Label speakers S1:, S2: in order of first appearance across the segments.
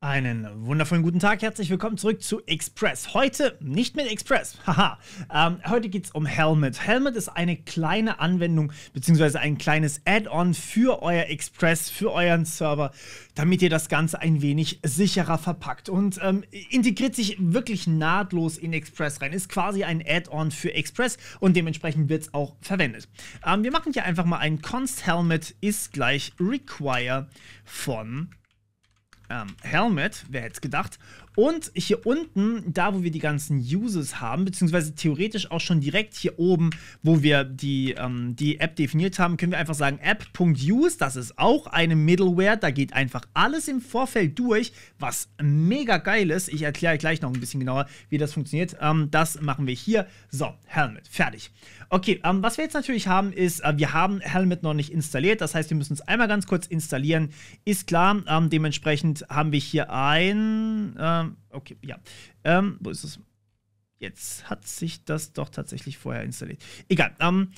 S1: Einen wundervollen guten Tag, herzlich willkommen zurück zu Express. Heute nicht mit Express, haha. Ähm, heute geht es um Helmet. Helmet ist eine kleine Anwendung bzw. ein kleines Add-on für euer Express, für euren Server, damit ihr das Ganze ein wenig sicherer verpackt und ähm, integriert sich wirklich nahtlos in Express rein. Ist quasi ein Add-on für Express und dementsprechend wird es auch verwendet. Ähm, wir machen hier einfach mal ein const Helmet ist gleich require von ähm, Helmet, wer hätte es gedacht, und hier unten, da wo wir die ganzen Uses haben, beziehungsweise theoretisch auch schon direkt hier oben, wo wir die, ähm, die App definiert haben, können wir einfach sagen app.use, das ist auch eine Middleware, da geht einfach alles im Vorfeld durch, was mega geil ist. Ich erkläre gleich noch ein bisschen genauer, wie das funktioniert. Ähm, das machen wir hier. So, Helmet, fertig. Okay, ähm, was wir jetzt natürlich haben ist, äh, wir haben Helmet noch nicht installiert, das heißt, wir müssen es einmal ganz kurz installieren, ist klar. Ähm, dementsprechend haben wir hier ein... Äh, ähm, okay, ja. Ähm, wo ist es? Jetzt hat sich das doch tatsächlich vorher installiert. Egal. Ähm,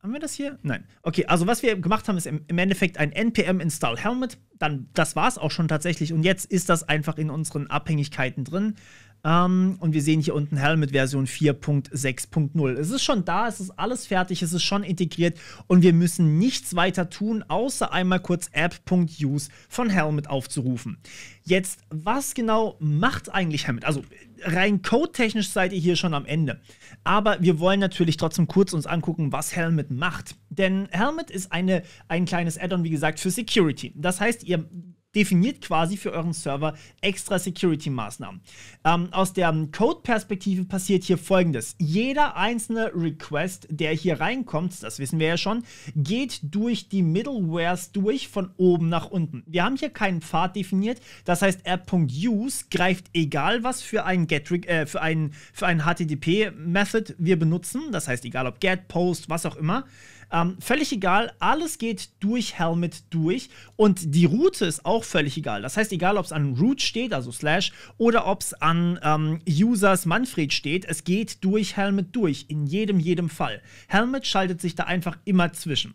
S1: haben wir das hier? Nein. Okay, also was wir gemacht haben, ist im Endeffekt ein npm install helmet. Dann, das war es auch schon tatsächlich. Und jetzt ist das einfach in unseren Abhängigkeiten drin. Um, ähm, und wir sehen hier unten Helmet Version 4.6.0. Es ist schon da, es ist alles fertig, es ist schon integriert und wir müssen nichts weiter tun, außer einmal kurz app.use von Helmet aufzurufen. Jetzt, was genau macht eigentlich Helmet? Also rein codetechnisch seid ihr hier schon am Ende. Aber wir wollen natürlich trotzdem kurz uns angucken, was Helmet macht. Denn Helmet ist eine, ein kleines Add-on, wie gesagt, für Security. Das heißt, ihr definiert quasi für euren Server extra Security-Maßnahmen. Ähm, aus der Code-Perspektive passiert hier folgendes. Jeder einzelne Request, der hier reinkommt, das wissen wir ja schon, geht durch die Middlewares durch von oben nach unten. Wir haben hier keinen Pfad definiert, das heißt app.use greift egal was für einen äh, für einen für einen HTTP Method wir benutzen, das heißt egal ob get, post, was auch immer, ähm, völlig egal, alles geht durch Helmet durch und die Route ist auch völlig egal. Das heißt, egal ob es an Root steht, also Slash, oder ob es an ähm, Users Manfred steht, es geht durch Helmet durch, in jedem, jedem Fall. Helmet schaltet sich da einfach immer zwischen.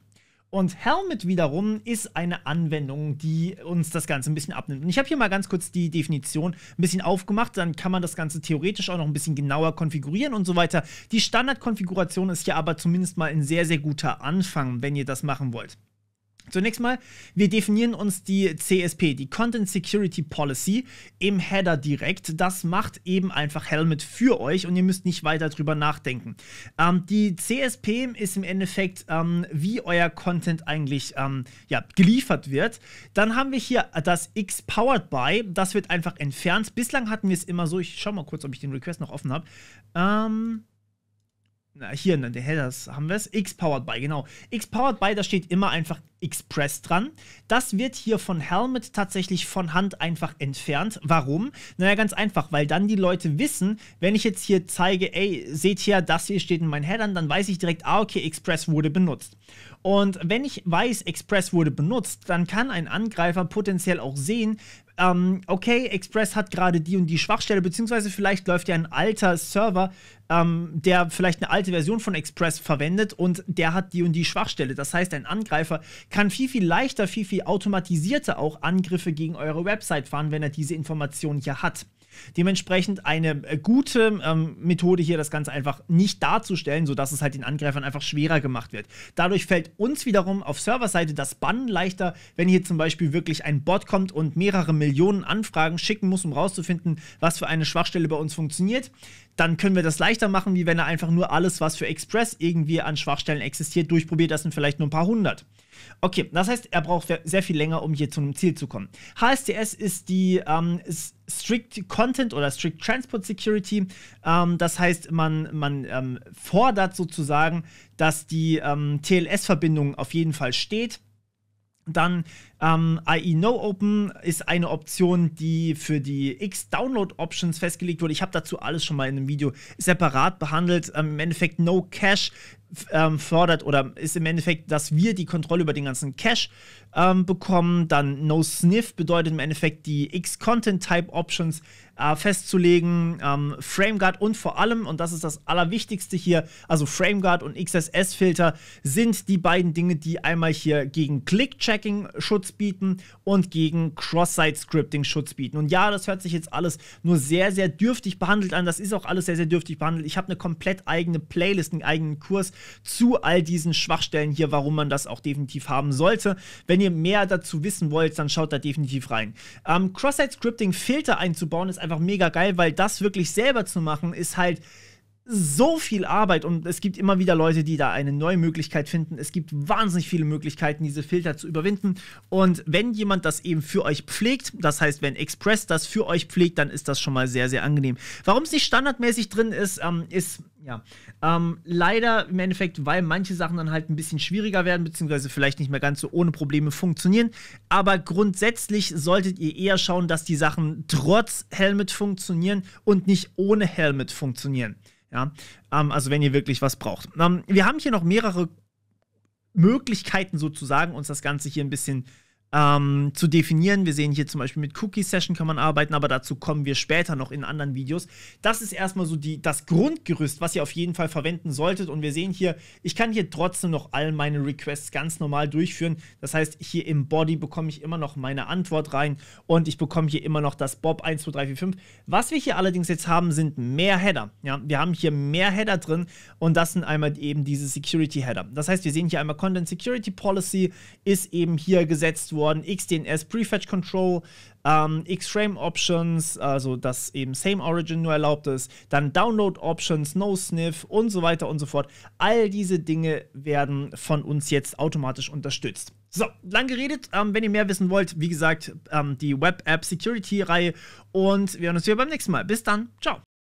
S1: Und Helmet wiederum ist eine Anwendung, die uns das Ganze ein bisschen abnimmt. Und ich habe hier mal ganz kurz die Definition ein bisschen aufgemacht, dann kann man das Ganze theoretisch auch noch ein bisschen genauer konfigurieren und so weiter. Die Standardkonfiguration ist hier aber zumindest mal ein sehr, sehr guter Anfang, wenn ihr das machen wollt. Zunächst mal, wir definieren uns die CSP, die Content Security Policy, im Header direkt. Das macht eben einfach Helmet für euch und ihr müsst nicht weiter drüber nachdenken. Ähm, die CSP ist im Endeffekt, ähm, wie euer Content eigentlich ähm, ja, geliefert wird. Dann haben wir hier das X Powered by, das wird einfach entfernt. Bislang hatten wir es immer so, ich schau mal kurz, ob ich den Request noch offen habe. Ähm, na, hier in ne, den Headers haben wir es. X-Powered by, genau. X-Powered by, da steht immer einfach Express dran. Das wird hier von Helmet tatsächlich von Hand einfach entfernt. Warum? Naja, ganz einfach, weil dann die Leute wissen, wenn ich jetzt hier zeige, ey, seht ihr, das hier steht in meinen Headern, dann weiß ich direkt, ah, okay, Express wurde benutzt. Und wenn ich weiß, Express wurde benutzt, dann kann ein Angreifer potenziell auch sehen, ähm, okay, Express hat gerade die und die Schwachstelle, beziehungsweise vielleicht läuft ja ein alter Server, ähm, der vielleicht eine alte Version von Express verwendet und der hat die und die Schwachstelle. Das heißt, ein Angreifer kann viel, viel leichter, viel, viel automatisierter auch Angriffe gegen eure Website fahren, wenn er diese Informationen hier hat. Dementsprechend eine äh, gute ähm, Methode hier, das Ganze einfach nicht darzustellen, sodass es halt den Angreifern einfach schwerer gemacht wird. Dadurch fällt uns wiederum auf Serverseite das Bannen leichter, wenn hier zum Beispiel wirklich ein Bot kommt und mehrere Millionen Anfragen schicken muss, um rauszufinden, was für eine Schwachstelle bei uns funktioniert. Dann können wir das leichter machen, wie wenn er einfach nur alles, was für Express irgendwie an Schwachstellen existiert, durchprobiert. Das sind vielleicht nur ein paar hundert. Okay, das heißt, er braucht sehr viel länger, um hier zu einem Ziel zu kommen. HSTS ist die ähm, Strict Content oder Strict Transport Security. Ähm, das heißt, man, man ähm, fordert sozusagen, dass die ähm, TLS-Verbindung auf jeden Fall steht. Dann ähm, IE No Open ist eine Option, die für die X-Download-Options festgelegt wurde. Ich habe dazu alles schon mal in einem Video separat behandelt. Ähm, Im Endeffekt No Cache ähm, fördert oder ist im Endeffekt, dass wir die Kontrolle über den ganzen Cache ähm, bekommen. Dann No Sniff bedeutet im Endeffekt die X-Content-Type-Options äh, festzulegen. Ähm, FrameGuard und vor allem, und das ist das Allerwichtigste hier, also FrameGuard und XSS-Filter sind die beiden Dinge, die einmal hier gegen Click-Checking Schutz Schutz bieten und gegen Cross-Site-Scripting Schutz bieten. Und ja, das hört sich jetzt alles nur sehr, sehr dürftig behandelt an. Das ist auch alles sehr, sehr dürftig behandelt. Ich habe eine komplett eigene Playlist, einen eigenen Kurs zu all diesen Schwachstellen hier, warum man das auch definitiv haben sollte. Wenn ihr mehr dazu wissen wollt, dann schaut da definitiv rein. Ähm, Cross-Site-Scripting-Filter einzubauen ist einfach mega geil, weil das wirklich selber zu machen ist halt so viel Arbeit und es gibt immer wieder Leute, die da eine neue Möglichkeit finden. Es gibt wahnsinnig viele Möglichkeiten, diese Filter zu überwinden. Und wenn jemand das eben für euch pflegt, das heißt, wenn Express das für euch pflegt, dann ist das schon mal sehr, sehr angenehm. Warum es nicht standardmäßig drin ist, ähm, ist ja, ähm, leider im Endeffekt, weil manche Sachen dann halt ein bisschen schwieriger werden, beziehungsweise vielleicht nicht mehr ganz so ohne Probleme funktionieren. Aber grundsätzlich solltet ihr eher schauen, dass die Sachen trotz Helmet funktionieren und nicht ohne Helmet funktionieren. Ja, ähm, also wenn ihr wirklich was braucht. Ähm, wir haben hier noch mehrere Möglichkeiten sozusagen, uns das Ganze hier ein bisschen äh, ähm, zu definieren. Wir sehen hier zum Beispiel mit Cookie Session kann man arbeiten, aber dazu kommen wir später noch in anderen Videos. Das ist erstmal so die, das Grundgerüst, was ihr auf jeden Fall verwenden solltet. Und wir sehen hier, ich kann hier trotzdem noch all meine Requests ganz normal durchführen. Das heißt, hier im Body bekomme ich immer noch meine Antwort rein und ich bekomme hier immer noch das Bob 1, 2, 3, 4, 5. Was wir hier allerdings jetzt haben, sind mehr Header. Ja, wir haben hier mehr Header drin und das sind einmal eben diese Security Header. Das heißt, wir sehen hier einmal Content Security Policy ist eben hier gesetzt worden worden, XDNS Prefetch Control, ähm, X-Frame Options, also dass eben Same Origin nur erlaubt ist, dann Download Options, No Sniff und so weiter und so fort. All diese Dinge werden von uns jetzt automatisch unterstützt. So, lang geredet. Ähm, wenn ihr mehr wissen wollt, wie gesagt, ähm, die Web App Security Reihe und wir hören uns wieder beim nächsten Mal. Bis dann, ciao.